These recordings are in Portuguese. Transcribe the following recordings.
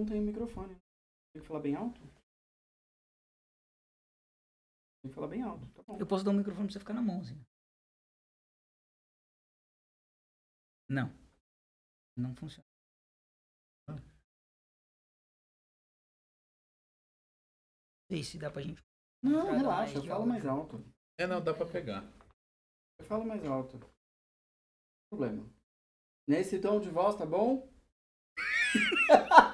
Não tem microfone. Tem que falar bem alto? Tem que falar bem alto, tá bom. Eu posso dar um microfone pra você ficar na mão, assim. Não. Não funciona. Não sei se dá pra gente. Não, relaxa, eu falo mais alto. É, não, dá pra pegar. Eu falo mais alto. Problema. Nesse tom de voz, tá bom?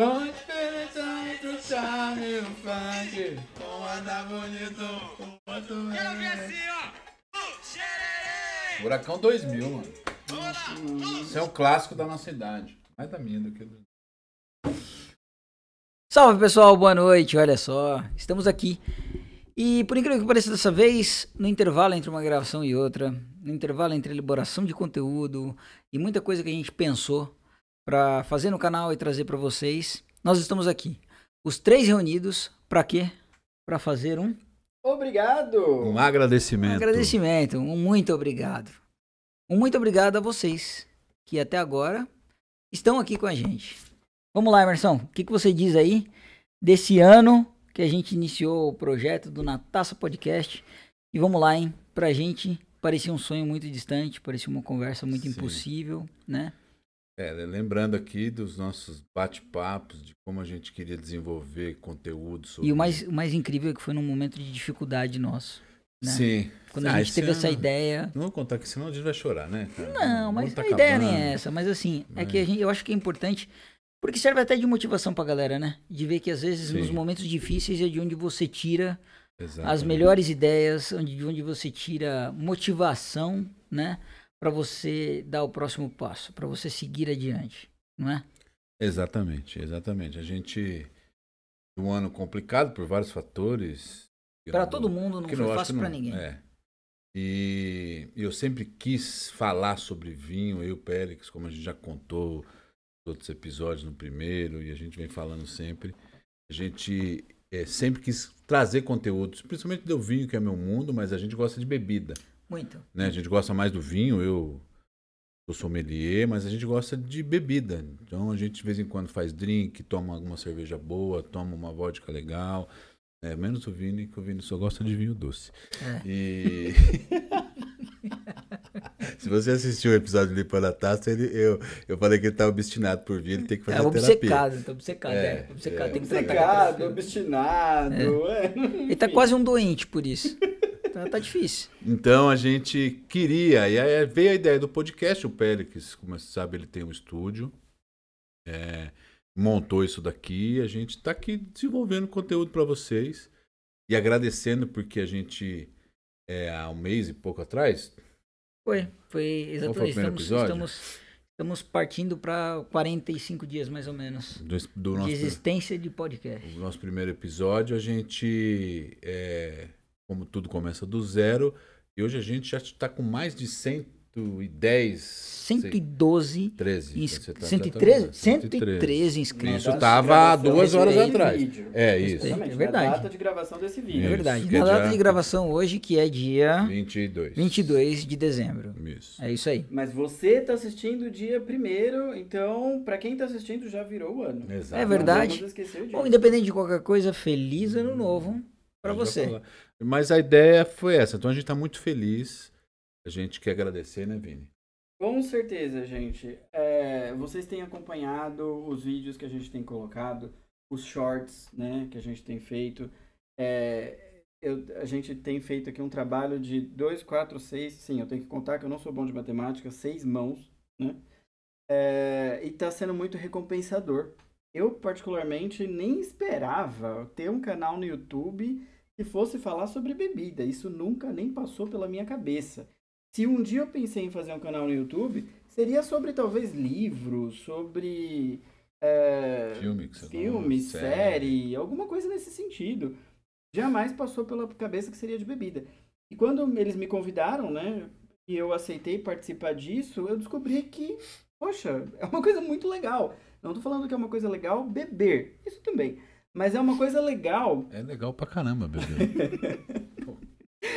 Qual a diferença entre o charme e o funk? Um anda bonito, o outro é... Quero ver assim, ó! Furacão uh, 2000, mano. Isso é um clássico da nossa idade. Mais da tá minha do que do... Né? Salve, pessoal. Boa noite. Olha só, estamos aqui. E por incrível que pareça dessa vez, no intervalo entre uma gravação e outra, no intervalo entre elaboração de conteúdo e muita coisa que a gente pensou para fazer no canal e trazer para vocês. Nós estamos aqui, os três reunidos, para quê? Para fazer um obrigado. Um agradecimento. Um agradecimento, um muito obrigado. Um muito obrigado a vocês que até agora estão aqui com a gente. Vamos lá, Emerson, o que, que você diz aí desse ano que a gente iniciou o projeto do Nataça Podcast? E vamos lá, hein? Pra gente parecia um sonho muito distante, parecia uma conversa muito Sim. impossível, né? É, lembrando aqui dos nossos bate-papos, de como a gente queria desenvolver conteúdo sobre. E o mais, o mais incrível é que foi num momento de dificuldade nosso. Né? Sim. Quando ah, a gente teve ano... essa ideia. Não vou contar que senão a gente vai chorar, né? Cara? Não, mas tá a ideia nem é essa. Mas assim, é, é que gente, eu acho que é importante porque serve até de motivação pra galera, né? De ver que às vezes Sim. nos momentos difíceis é de onde você tira Exatamente. as melhores ideias, de onde você tira motivação, né? para você dar o próximo passo, para você seguir adiante, não é? Exatamente, exatamente. A gente um ano complicado por vários fatores. Para todo mundo, não foi não, fácil para ninguém. É. E eu sempre quis falar sobre vinho, eu, Pélix, como a gente já contou outros episódios no primeiro, e a gente vem falando sempre. A gente é, sempre quis trazer conteúdos, principalmente do vinho, que é meu mundo, mas a gente gosta de bebida. Muito. Né? A gente gosta mais do vinho, eu sou sommelier, mas a gente gosta de bebida. Então a gente de vez em quando faz drink, toma alguma cerveja boa, toma uma vodka legal. É, menos o Vini, que o Vini só gosta de vinho doce. É. E. Se você assistiu o episódio de Limpando a Taça, ele, eu, eu falei que ele tá obstinado por vir, ele tem que fazer é, obcecado, terapia. Tá obcecado, é, é obcecado, é, tem que obcecado, obstinado. É. É. Ele tá quase um doente por isso. Então tá difícil. Então a gente queria, e aí veio a ideia do podcast, o Pélix, como você sabe, ele tem um estúdio, é, montou isso daqui, a gente está aqui desenvolvendo conteúdo para vocês e agradecendo porque a gente, é, há um mês e pouco atrás... Foi, foi exatamente, foi estamos, estamos, estamos, partindo para 45 dias mais ou menos do, do de existência de podcast. O nosso primeiro episódio, a gente... É, como tudo começa do zero. E hoje a gente já está com mais de 110. 112. 13. Ins... Então, tá 113? Tá 113 inscritos. Isso estava duas horas atrás. Vídeo. É isso. é verdade. Na data de gravação desse vídeo. Isso, é verdade. É Na data de gravação hoje, que é dia 22. 22 de dezembro. Isso. É isso aí. Mas você está assistindo o dia primeiro, então, para quem está assistindo, já virou o ano. Exato. É verdade. Bom, independente de qualquer coisa, feliz ano novo para hum, você. Mas a ideia foi essa. Então a gente está muito feliz. A gente quer agradecer, né, Vini? Com certeza, gente. É, vocês têm acompanhado os vídeos que a gente tem colocado, os shorts, né, que a gente tem feito. É, eu, a gente tem feito aqui um trabalho de dois, quatro, seis. sim, eu tenho que contar que eu não sou bom de matemática, seis mãos, né? É, e está sendo muito recompensador. Eu, particularmente, nem esperava ter um canal no YouTube que fosse falar sobre bebida. Isso nunca nem passou pela minha cabeça. Se um dia eu pensei em fazer um canal no YouTube, seria sobre talvez livros, sobre é, filme, filme série. série, alguma coisa nesse sentido. Jamais passou pela cabeça que seria de bebida. E quando eles me convidaram, né, e eu aceitei participar disso, eu descobri que, poxa, é uma coisa muito legal. Não estou falando que é uma coisa legal beber, isso também. Mas é uma coisa legal. É legal pra caramba, bebê. Pô,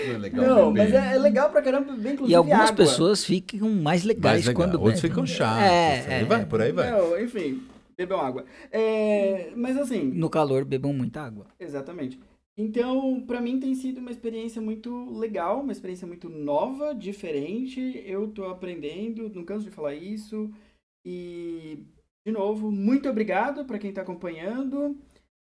não, é legal não mas é, é, legal pra caramba beber, inclusive. E algumas água. pessoas ficam mais legais mais legal. quando Outros bebem. Outros ficam chatos. É, é, vai, por aí vai. Não, enfim, bebam água. É, mas assim. No calor, bebam muita água. Exatamente. Então, para mim tem sido uma experiência muito legal, uma experiência muito nova, diferente. Eu tô aprendendo, não canso de falar isso. E, de novo, muito obrigado para quem tá acompanhando.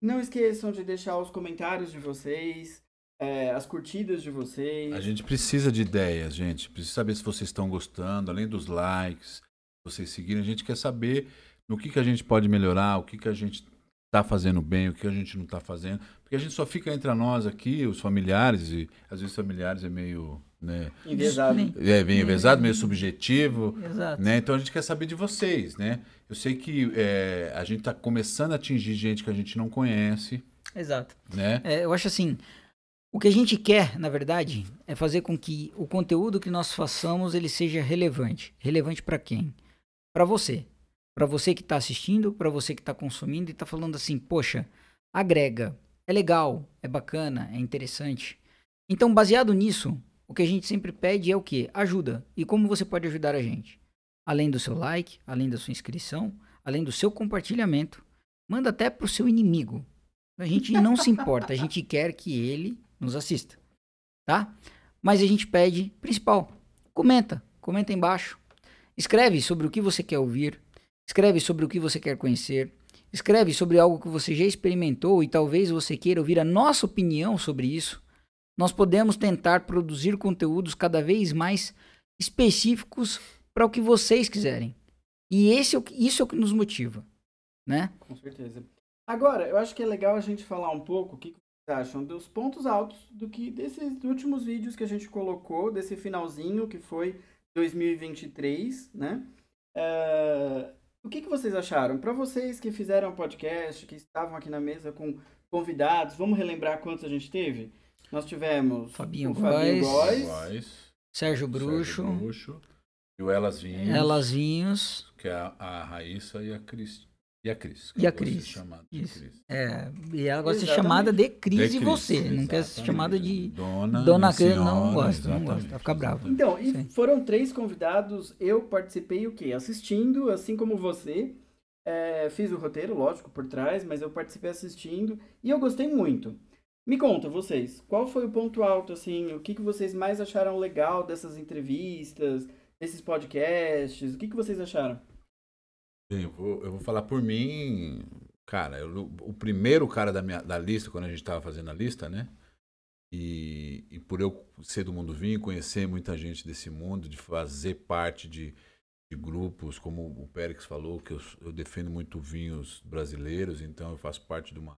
Não esqueçam de deixar os comentários de vocês, é, as curtidas de vocês. A gente precisa de ideias, gente. Precisa saber se vocês estão gostando, além dos likes, vocês seguirem. A gente quer saber no que, que a gente pode melhorar, o que, que a gente está fazendo bem, o que a gente não está fazendo, porque a gente só fica entre nós aqui, os familiares, e às vezes familiares é meio. Né, Invesado. É, meio invesado, meio subjetivo. Exato. Né? Então a gente quer saber de vocês, né? Eu sei que é, a gente está começando a atingir gente que a gente não conhece. Exato. Né? É, eu acho assim. O que a gente quer, na verdade, é fazer com que o conteúdo que nós façamos ele seja relevante. Relevante para quem? Para você. Para você que está assistindo, para você que está consumindo e está falando assim, poxa, agrega, é legal, é bacana, é interessante. Então, baseado nisso, o que a gente sempre pede é o quê? Ajuda. E como você pode ajudar a gente? Além do seu like, além da sua inscrição, além do seu compartilhamento, manda até para o seu inimigo. A gente não se importa, a gente quer que ele nos assista, tá? Mas a gente pede principal, comenta, comenta embaixo. Escreve sobre o que você quer ouvir, escreve sobre o que você quer conhecer, Escreve sobre algo que você já experimentou e talvez você queira ouvir a nossa opinião sobre isso. Nós podemos tentar produzir conteúdos cada vez mais específicos para o que vocês quiserem. E esse, é isso é o que nos motiva, né? Com certeza. Agora, eu acho que é legal a gente falar um pouco o que vocês acham dos pontos altos do que desses últimos vídeos que a gente colocou, desse finalzinho que foi 2023, né? Eh, o que, que vocês acharam? Para vocês que fizeram podcast, que estavam aqui na mesa com convidados, vamos relembrar quantos a gente teve? Nós tivemos Fabinho o Fabinho Góes, Góes Sérgio Bruxo, Sérgio Bruxo e o Elas Vinhos, Elas Vinhos, que é a, a Raíssa e a Cristina. E a Cris. E a Cris. Isso. Cris. É, e ela gosta de ser chamada de Cris e você. Exatamente. Não quer ser chamada de Dona, Dona Cris. Não gosta, não gosta. Vai ficar bravo. Então, e foram três convidados. Eu participei o quê? Assistindo, assim como você. É, fiz o roteiro, lógico, por trás, mas eu participei assistindo e eu gostei muito. Me conta, vocês, qual foi o ponto alto, assim, o que, que vocês mais acharam legal dessas entrevistas, desses podcasts, o que, que vocês acharam? eu vou, eu vou falar por mim, cara, eu, o primeiro cara da, minha, da lista, quando a gente estava fazendo a lista, né? E, e por eu ser do mundo vinho, conhecer muita gente desse mundo, de fazer parte de, de grupos, como o Périx falou, que eu, eu defendo muito vinhos brasileiros, então eu faço parte de uma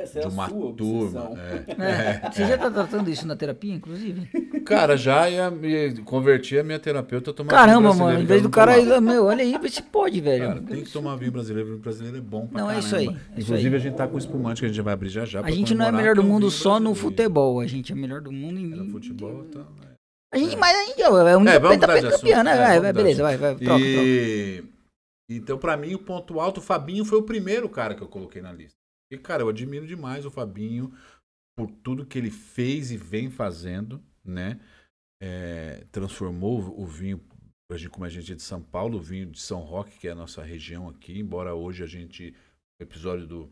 essa é de uma turma. É. É. Você já está tratando isso na terapia, inclusive? Cara, já ia me converti a minha terapeuta a tomar Caramba, mano, em vez do cara, meu, olha aí, vê se pode, velho. Cara, tem que tomar vinho brasileiro, vinho brasileiro é bom pra Não, caramba. é isso aí. É inclusive, isso aí. a gente tá com espumante que a gente vai abrir já já. A gente não é melhor do é mundo só no futebol, a gente é melhor do mundo em. É, no futebol, tá. A gente, mas a gente é o único é, tá pentacampeão, né? É, vai, beleza, vai, vai, troca, e... troca. Então, pra mim, o ponto alto, o Fabinho foi o primeiro cara que eu coloquei na lista. E, cara, eu admiro demais o Fabinho por tudo que ele fez e vem fazendo, né? É, transformou o vinho, como a gente é de São Paulo, o vinho de São Roque, que é a nossa região aqui, embora hoje a gente, no episódio do,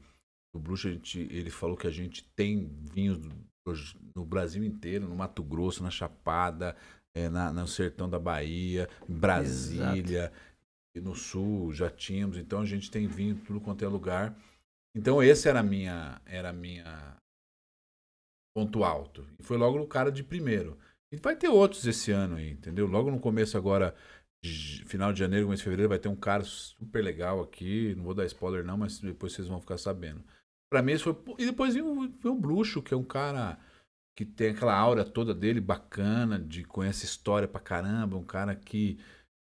do Bruxo, a gente, ele falou que a gente tem vinhos no Brasil inteiro, no Mato Grosso, na Chapada, é, na, no sertão da Bahia, Brasília, Exato. no Sul já tínhamos, então a gente tem vinho tudo quanto é lugar. Então esse era minha era minha ponto alto. E foi logo o cara de primeiro. E vai ter outros esse ano aí, entendeu? Logo no começo agora, de final de janeiro, começo de fevereiro, vai ter um cara super legal aqui. Não vou dar spoiler não, mas depois vocês vão ficar sabendo. Pra mim isso foi... E depois veio um Bruxo, que é um cara que tem aquela aura toda dele bacana, de conhece história pra caramba, um cara que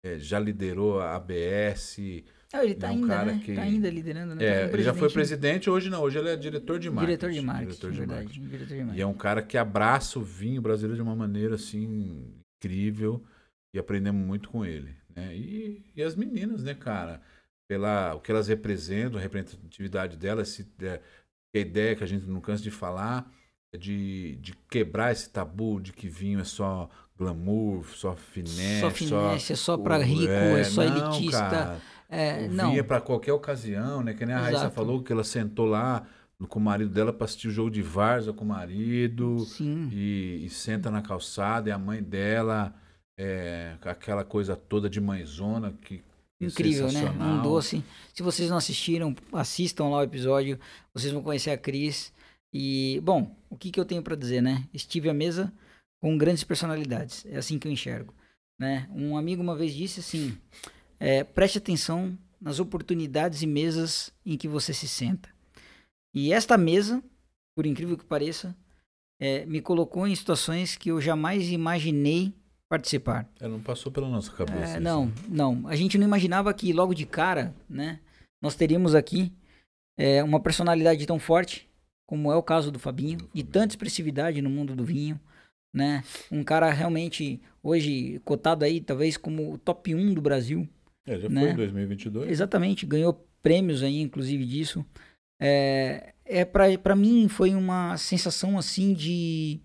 é, já liderou a ABS... É, ele está é um ainda, né? que... tá ainda liderando, né? É, tá ele já foi presidente, hoje não, hoje ele é diretor de marketing. Diretor de marketing, diretor de verdade. Marketing. Diretor de marketing. E é um cara que abraça o vinho brasileiro de uma maneira assim incrível e aprendemos muito com ele. Né? E, e as meninas, né, cara? Pela, o que elas representam, a representatividade delas, se, é, a ideia que a gente não cansa de falar é de, de quebrar esse tabu de que vinho é só glamour, só finesse. Só finesse, só, é só para rico, é, é só não, elitista. Cara é, Vinha para qualquer ocasião, né? Que nem a Raíssa falou que ela sentou lá com o marido dela para assistir o jogo de Varza com o marido. E, e, senta na calçada, e a mãe dela, é, aquela coisa toda de mãezona que. É Incrível, né? Um doce. Se vocês não assistiram, assistam lá o episódio. Vocês vão conhecer a Cris. E, bom, o que, que eu tenho para dizer, né? Estive à mesa com grandes personalidades. É assim que eu enxergo. Né? Um amigo uma vez disse assim: é, preste atenção nas oportunidades e mesas em que você se senta. E esta mesa, por incrível que pareça, é, me colocou em situações que eu jamais imaginei participar. não passou pela nossa cabeça. É, assim. não, não. A gente não imaginava que logo de cara, né, nós teríamos aqui é, uma personalidade tão forte, como é o caso do Fabinho, do Fabinho, de tanta expressividade no mundo do vinho, né? Um cara realmente hoje cotado aí talvez como o top 1 do Brasil é, já né? foi em 2022. Exatamente, ganhou prêmios aí, inclusive disso. É, é para mim foi uma sensação assim de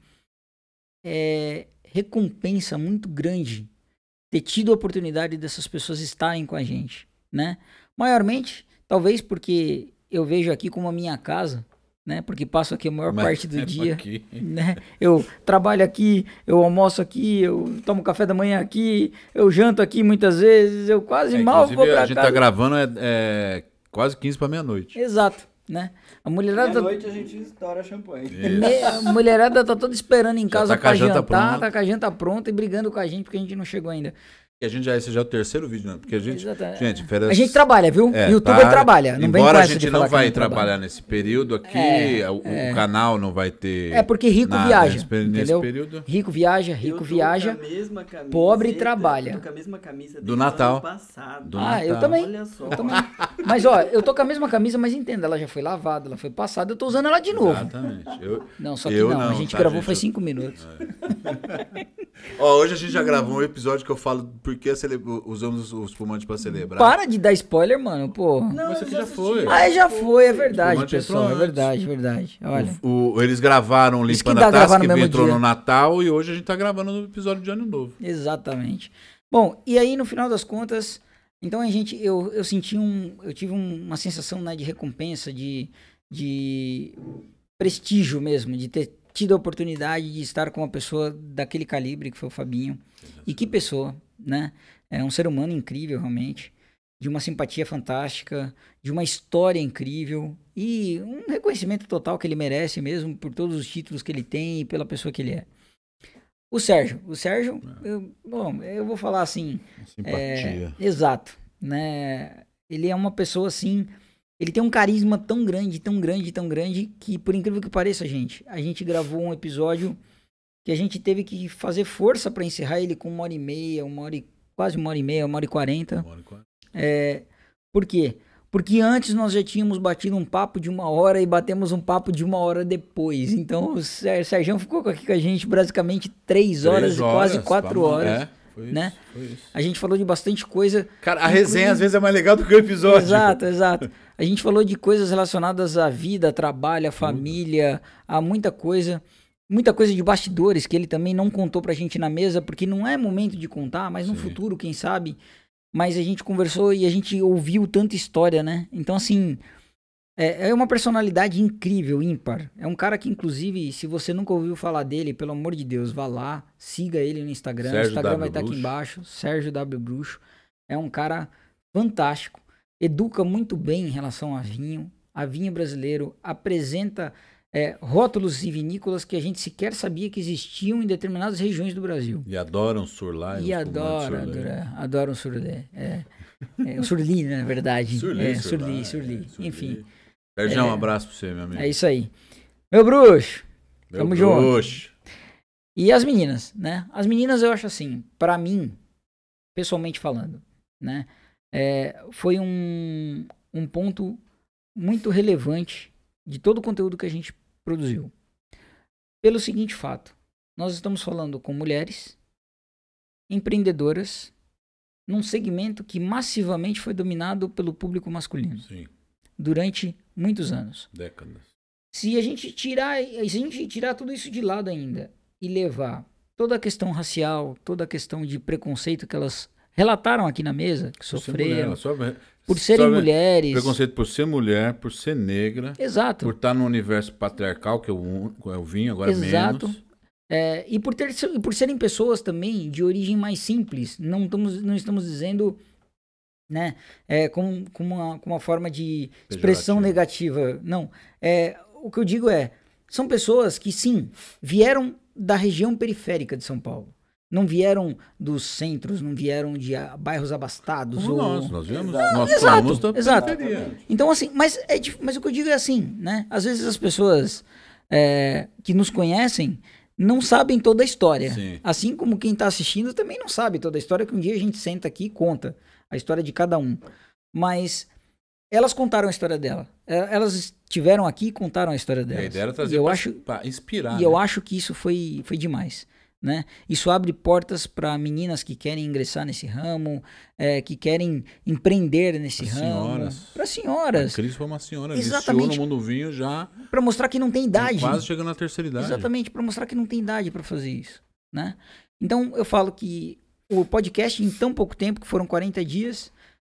é, recompensa muito grande ter tido a oportunidade dessas pessoas estarem com a gente, né? Maiormente, talvez porque eu vejo aqui como a minha casa, né? Porque passo aqui a maior Mas parte do dia, aqui. né? Eu trabalho aqui, eu almoço aqui, eu tomo café da manhã aqui, eu janto aqui muitas vezes, eu quase é, mal vou pra a casa. A gente tá gravando é, é quase 15 para meia-noite. Exato, né? A mulherada meia noite a gente estoura champanhe. A mulherada tá toda esperando em tá casa tá para jantar, pronta. tá com a janta pronta e brigando com a gente porque a gente não chegou ainda a gente já, esse já é o terceiro vídeo, né? Porque a gente. Exatamente. Gente, férias... A gente trabalha, viu? É, YouTube tá... trabalha. Não Embora a gente não vai trabalhar trabalha. nesse período aqui, é, o, é. o, canal não vai ter. É porque rico nada, viaja. Nesse, entendeu? Período. Rico viaja, rico viaja. pobre trabalha. Eu tô com a mesma camisa do Natal. Do ah, Natal. eu também. Olha só. Eu também. mas ó, eu tô com a mesma camisa, mas entenda, ela já foi lavada, ela foi passada, eu tô usando ela de novo. Exatamente. Eu, não, só que não. não. A gente tá, gravou gente, faz cinco minutos. É. ó, hoje a gente já gravou um episódio que eu falo por que cele... usamos os fumantes pra celebrar? Para de dar spoiler, mano, pô. Não, isso aqui já foi. Ah, já foi, é verdade, pessoal. É verdade, é verdade. Olha. O, o, eles gravaram Limpando a Taça, que entrou dia. no Natal, e hoje a gente tá gravando no episódio de Ano Novo. Exatamente. Bom, e aí no final das contas, então a gente, eu, eu senti um, eu tive um, uma sensação né, de recompensa, de, de prestígio mesmo, de ter tido a oportunidade de estar com uma pessoa daquele calibre que foi o Fabinho. E que pessoa, né? É um ser humano incrível, realmente. De uma simpatia fantástica, de uma história incrível e um reconhecimento total que ele merece mesmo por todos os títulos que ele tem e pela pessoa que ele é. O Sérgio. O Sérgio, é. eu, bom, eu vou falar assim. Simpatia. É, exato. Né? Ele é uma pessoa assim. Ele tem um carisma tão grande, tão grande, tão grande, que por incrível que pareça, gente, a gente gravou um episódio que a gente teve que fazer força para encerrar ele com uma hora e meia, uma hora e, quase uma hora e meia, uma hora e quarenta. Uma hora e quarenta. É, por quê? Porque antes nós já tínhamos batido um papo de uma hora e batemos um papo de uma hora depois. Então o Sérgio ficou aqui com a gente basicamente três horas, três horas e quase quatro vamos, horas. É. Foi né? isso, né? Foi isso. A gente falou de bastante coisa. Cara, a incluindo... resenha às vezes é mais legal do que o episódio. Exato, exato. A gente falou de coisas relacionadas à vida, trabalho, à família, a muita coisa muita coisa de bastidores que ele também não contou pra gente na mesa, porque não é momento de contar, mas no Sim. futuro, quem sabe. Mas a gente conversou e a gente ouviu tanta história, né? Então, assim, é, é uma personalidade incrível, ímpar. É um cara que, inclusive, se você nunca ouviu falar dele, pelo amor de Deus, vá lá, siga ele no Instagram. Sérgio o Instagram w. vai estar tá aqui embaixo. Sérgio W. Bruxo. É um cara fantástico. Educa muito bem em relação a vinho, a vinho brasileiro, apresenta é, rótulos e vinícolas que a gente sequer sabia que existiam em determinadas regiões do Brasil. E adoram surlá. E adora, adora, adoram surlé. É, é, surli, né, na verdade. Surli, é, surlá, surli, é, surli, surli, Enfim. Sérgio, é. um abraço para você, meu amigo. É isso aí. Meu bruxo. Meu tamo bruxo. junto. E as meninas, né? As meninas eu acho assim, para mim, pessoalmente falando, né? É, foi um, um ponto muito relevante de todo o conteúdo que a gente produziu. Pelo seguinte fato: nós estamos falando com mulheres empreendedoras num segmento que massivamente foi dominado pelo público masculino Sim. durante muitos anos. Décadas. Se a gente tirar, se a gente tirar tudo isso de lado ainda e levar toda a questão racial, toda a questão de preconceito que elas relataram aqui na mesa, que sofreram. Mulher, só por serem Sabe, mulheres. Preconceito por ser mulher, por ser negra. Exato. Por estar tá no universo patriarcal, que eu, eu vim, agora é Exato. menos. É, e por, ter, por serem pessoas também de origem mais simples. Não estamos, não estamos dizendo né, é, com, com, uma, com uma forma de expressão negativa. Não. É, o que eu digo é, são pessoas que sim, vieram da região periférica de São Paulo. Não vieram dos centros, não vieram de ah, bairros abastados. Como ou... Nós, nós viemos, ah, nós exato, da exato. Então, assim, mas, é, mas o que eu digo é assim, né? Às vezes as pessoas é, que nos conhecem não sabem toda a história. Sim. Assim como quem está assistindo também não sabe toda a história, que um dia a gente senta aqui e conta a história de cada um. Mas elas contaram a história dela. É, elas estiveram aqui e contaram a história dela. A ideia era trazer para inspirar. E né? eu acho que isso foi, foi demais. Né? Isso abre portas para meninas que querem ingressar nesse ramo, é, que querem empreender nesse pra ramo. Senhoras. Para senhoras. A Cris foi uma senhora, Exatamente. no mundo vinho já. Para mostrar que não tem idade. Quase chegando na terceira idade. Exatamente, para mostrar que não tem idade para fazer isso. Né? Então eu falo que o podcast, em tão pouco tempo, que foram 40 dias,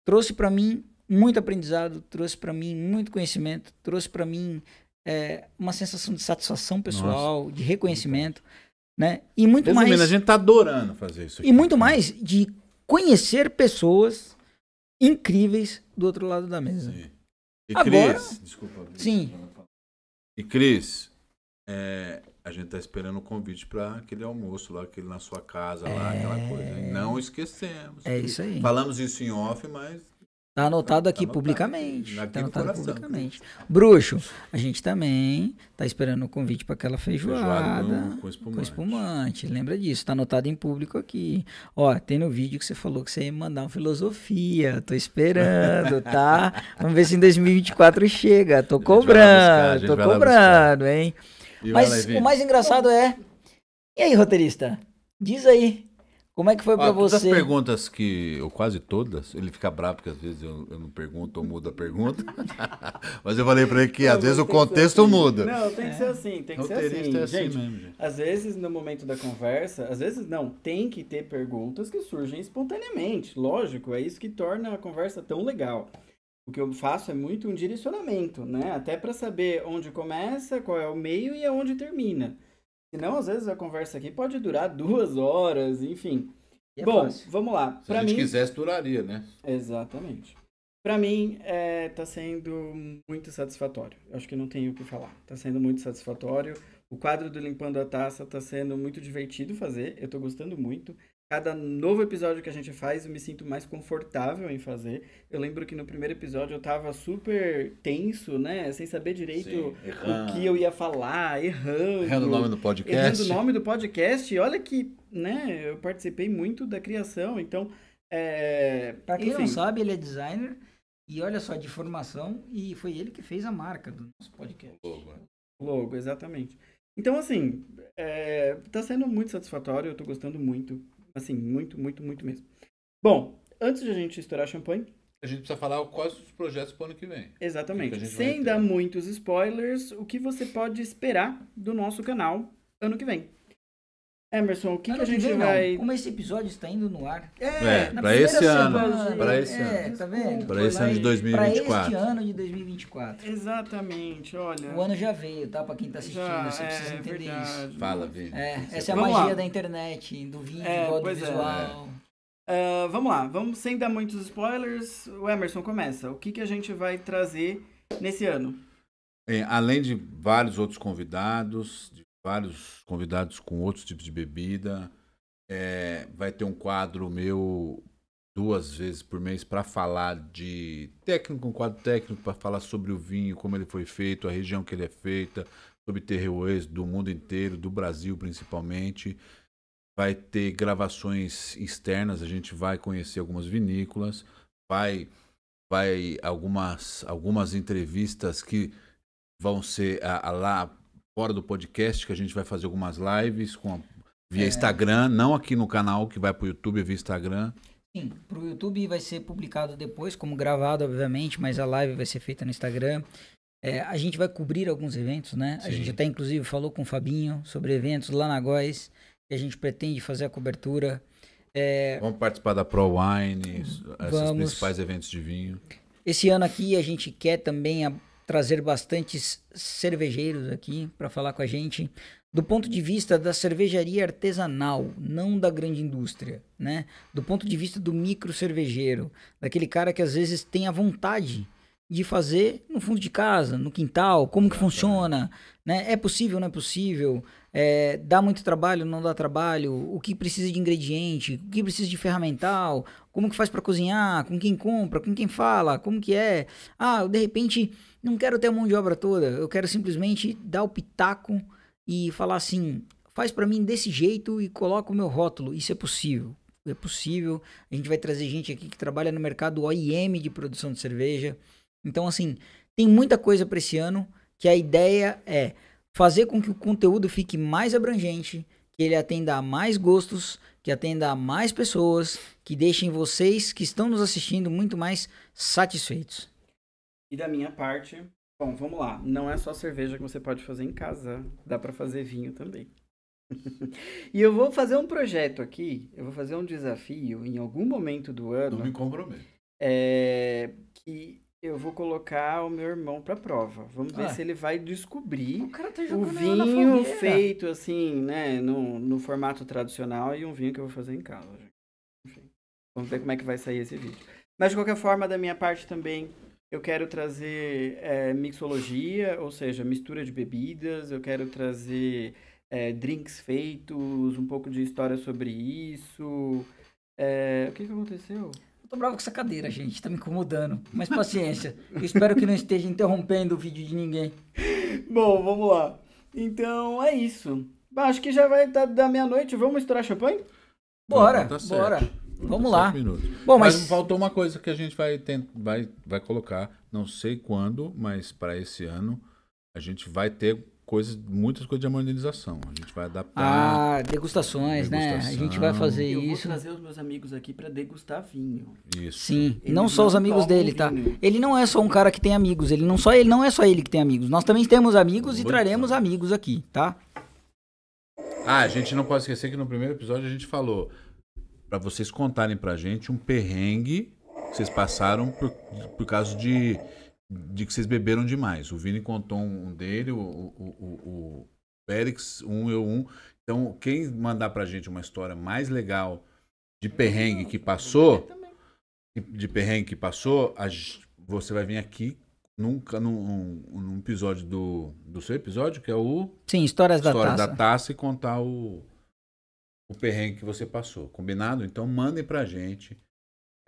trouxe para mim muito aprendizado, trouxe para mim muito conhecimento, trouxe para mim é, uma sensação de satisfação pessoal, Nossa. de reconhecimento. Né? E muito Resumindo, mais. a gente tá adorando fazer isso. Aqui. E muito né? mais de conhecer pessoas incríveis do outro lado da mesa. Sim. E Agora, Cris, desculpa. Sim. E Cris, é, a gente tá esperando o convite para aquele almoço lá, aquele na sua casa lá, é... aquela coisa. É. Não esquecemos. É isso aí. Falamos isso em off, mas Tá anotado aqui tá publicamente. Tá anotado coração, publicamente. Bruxo, a gente também tá esperando o convite para aquela feijoada, com, espumante. com, espumante. Lembra disso? Tá anotado em público aqui. Ó, tem no vídeo que você falou que você ia mandar uma filosofia. Tô esperando, tá? Vamos ver se em 2024 chega. Tô cobrando, buscar, tô cobrando, hein? E Mas o mais engraçado é. E aí, roteirista? Diz aí, como é que foi ah, para você? As perguntas que, ou quase todas, ele fica bravo porque às vezes eu, eu não pergunto ou mudo a pergunta. Mas eu falei para ele que não, às vezes o contexto assim. muda. Não, tem que ser assim, tem que ser assim. É assim gente, mesmo, gente. Às vezes no momento da conversa, às vezes não, tem que ter perguntas que surgem espontaneamente, lógico, é isso que torna a conversa tão legal. O que eu faço é muito um direcionamento, né? Até para saber onde começa, qual é o meio e aonde termina. Senão, às vezes, a conversa aqui pode durar duas horas, enfim. É Bom, fácil. vamos lá. Se pra a gente mim... quisesse, duraria, né? Exatamente. Para mim, é, tá sendo muito satisfatório. Acho que não tenho o que falar. Tá sendo muito satisfatório. O quadro do Limpando a Taça tá sendo muito divertido fazer. Eu tô gostando muito cada novo episódio que a gente faz, eu me sinto mais confortável em fazer. Eu lembro que no primeiro episódio eu tava super tenso, né? Sem saber direito Sim, o que eu ia falar, errando. Errando o nome do podcast. Errando o nome do podcast. E olha que, né, eu participei muito da criação, então. É... Pra quem Enfim. não sabe, ele é designer. E olha só, de formação, e foi ele que fez a marca do nosso podcast. Logo, né? Logo exatamente. Então, assim, é, tá sendo muito satisfatório, eu tô gostando muito Assim, muito, muito, muito mesmo. Bom, antes de a gente estourar champanhe. A gente precisa falar quais os projetos para o ano que vem. Exatamente. Que Sem dar muitos spoilers, o que você pode esperar do nosso canal ano que vem. Emerson, o que, que a gente vai. Não. Como esse episódio está indo no ar. É, é para esse ano. Para esse é, ano. Tá vendo? Para esse ano de 2024. Para este ano de 2024. Exatamente, olha. O ano já veio, tá? Para quem está assistindo, já, você é, precisa entender verdade, isso. Fala, Vini. É, essa é a magia lá. da internet, do vídeo, é, do é. audiovisual. É. Uh, vamos lá, vamos sem dar muitos spoilers. O Emerson começa. O que, que a gente vai trazer nesse ano? além de vários outros convidados, de vários convidados com outros tipos de bebida. É, vai ter um quadro meu duas vezes por mês para falar de técnico, um quadro técnico para falar sobre o vinho, como ele foi feito, a região que ele é feita, sobre terroirs do mundo inteiro, do Brasil principalmente. Vai ter gravações externas, a gente vai conhecer algumas vinícolas, vai vai algumas algumas entrevistas que vão ser a, a lá fora do podcast, que a gente vai fazer algumas lives com a, via é... Instagram, não aqui no canal que vai para o YouTube, via Instagram. Sim, para o YouTube vai ser publicado depois, como gravado, obviamente, mas a live vai ser feita no Instagram. É, a gente vai cobrir alguns eventos, né? Sim. A gente até, inclusive, falou com o Fabinho sobre eventos lá na Góis, que a gente pretende fazer a cobertura. É... Vamos participar da Pro Wine, esses Vamos. principais eventos de vinho. Esse ano aqui a gente quer também trazer bastantes cervejeiros aqui para falar com a gente do ponto de vista da cervejaria artesanal, não da grande indústria, né? Do ponto de vista do micro cervejeiro, daquele cara que às vezes tem a vontade de fazer no fundo de casa, no quintal, como que funciona, né? É possível, não é possível? É, dá muito trabalho, não dá trabalho? O que precisa de ingrediente? O que precisa de ferramental? Como que faz para cozinhar? Com quem compra? Com quem fala? Como que é? Ah, de repente não quero ter a mão de obra toda, eu quero simplesmente dar o pitaco e falar assim, faz para mim desse jeito e coloca o meu rótulo, isso é possível. É possível, a gente vai trazer gente aqui que trabalha no mercado OIM de produção de cerveja. Então, assim, tem muita coisa para esse ano que a ideia é fazer com que o conteúdo fique mais abrangente, que ele atenda a mais gostos, que atenda a mais pessoas, que deixem vocês que estão nos assistindo muito mais satisfeitos. E da minha parte, bom, vamos lá. Não é só cerveja que você pode fazer em casa, dá para fazer vinho também. e eu vou fazer um projeto aqui, eu vou fazer um desafio em algum momento do ano. Não me comprometo. É, que eu vou colocar o meu irmão pra prova. Vamos ver ah, se ele vai descobrir o, tá o vinho feito assim, né, no, no formato tradicional e um vinho que eu vou fazer em casa. Enfim, vamos ver como é que vai sair esse vídeo. Mas de qualquer forma, da minha parte também, eu quero trazer é, mixologia, ou seja, mistura de bebidas, eu quero trazer é, drinks feitos, um pouco de história sobre isso. É, o que, que aconteceu? Eu tô bravo com essa cadeira, gente, tá me incomodando. Mas paciência, eu espero que não esteja interrompendo o vídeo de ninguém. Bom, vamos lá. Então é isso. Acho que já vai tá, dar meia-noite, vamos estourar champanhe? Bora, tá bora. Vamos lá. Minutos. Bom, mas... mas... faltou uma coisa que a gente vai, tent... vai, vai colocar, não sei quando, mas para esse ano a gente vai ter coisas, muitas coisas de harmonização. A gente vai adaptar. Ah, degustações, né? A gente vai fazer eu isso. Eu vou trazer os meus amigos aqui para degustar vinho. Isso. Sim, ele não só não os amigos dele, tá? Vinho. Ele não é só um cara que tem amigos, ele não só ele, não é só ele que tem amigos. Nós também temos amigos Muito e traremos bom. amigos aqui, tá? Ah, a gente não pode esquecer que no primeiro episódio a gente falou para vocês contarem para a gente um perrengue que vocês passaram por, por causa de, de que vocês beberam demais. O Vini contou um dele, o, o, o, o Félix, um, eu, um. Então, quem mandar para a gente uma história mais legal de perrengue que passou, de perrengue que passou, a, você vai vir aqui nunca num, num, episódio do, do seu episódio, que é o. Sim, Histórias da História Taça. da Taça e contar o o perrengue que você passou. Combinado? Então mandem pra gente.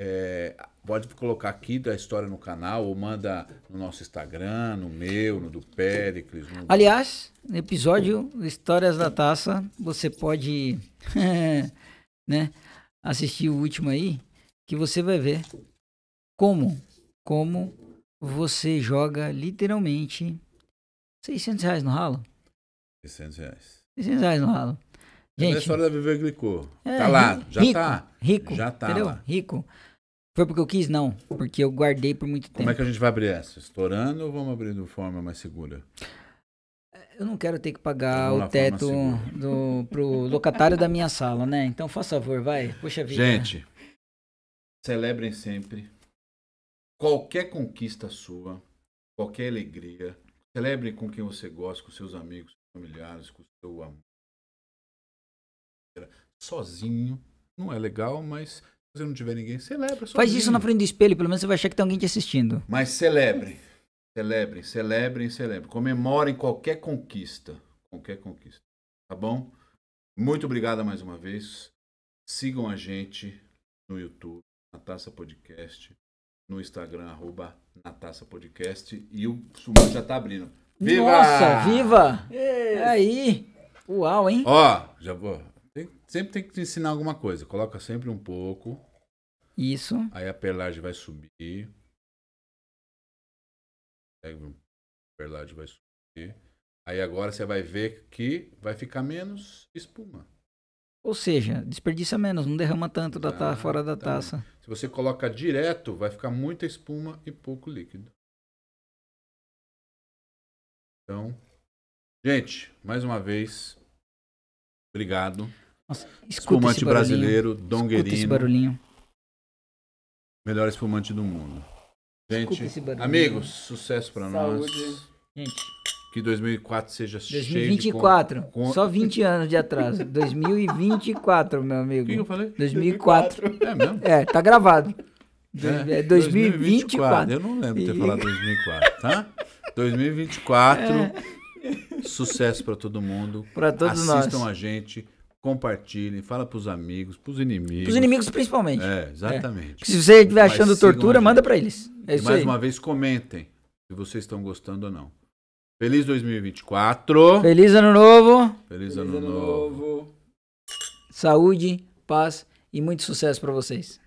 É, pode colocar aqui da história no canal ou manda no nosso Instagram, no meu, no do Péricles. No... Aliás, no episódio Histórias da Taça, você pode né, assistir o último aí, que você vai ver como, como você joga literalmente 600 reais no ralo. 600 reais. 600 reais no ralo. Gente, a história da Viver Glicô. É, tá lá, já rico, tá. Rico, já tá entendeu? Lá. Rico. Foi porque eu quis, não. Porque eu guardei por muito tempo. Como é que a gente vai abrir essa? Estourando ou vamos abrir de forma mais segura? É, eu não quero ter que pagar o teto do, pro locatário da minha sala, né? Então, faz favor, vai. Puxa vida. Gente, celebrem sempre qualquer conquista sua, qualquer alegria. Celebrem com quem você gosta, com seus amigos, familiares, com seu amor, sozinho. Não é legal, mas se não tiver ninguém, celebra sozinho. Faz isso na frente do espelho, pelo menos você vai achar que tem alguém te assistindo. Mas celebre. Celebrem, celebrem, celebrem. Comemorem qualquer conquista. Qualquer conquista. Tá bom? Muito obrigado mais uma vez. Sigam a gente no YouTube, na Taça Podcast, no Instagram, arroba Taça Podcast. E o Sumão já tá abrindo. Viva! Nossa, viva! É. Aí! Uau, hein? Ó, já vou. Tem, sempre tem que te ensinar alguma coisa. Coloca sempre um pouco. Isso. Aí a perlagem vai subir. A perlagem vai subir. Aí agora você vai ver que vai ficar menos espuma. Ou seja, desperdiça menos, não derrama tanto da ta... fora da taça. Se você coloca direto, vai ficar muita espuma e pouco líquido. Então, gente, mais uma vez, obrigado. Nossa, espumante brasileiro, Donguerino. esse barulhinho. Melhor espumante do mundo. Gente, amigos, sucesso para nós. Gente. Que 2004 seja 2024, cheio de... 2024, só 20 anos de atraso. 2024, meu amigo. O que eu falei? 2004. 2004. É mesmo? É, tá gravado. É, 2024. 2024. É, eu não lembro de ter falado 2004, tá? 2024. É. Sucesso para todo mundo. Para todos Assistam nós. Assistam a gente compartilhem, fala pros amigos, pros inimigos. Pros inimigos principalmente. É, exatamente. É. Se você estiver achando tortura, manda para eles. É e mais aí. uma vez, comentem se vocês estão gostando ou não. Feliz 2024. Feliz ano novo. Feliz, Feliz ano, ano novo. novo. Saúde, paz e muito sucesso para vocês.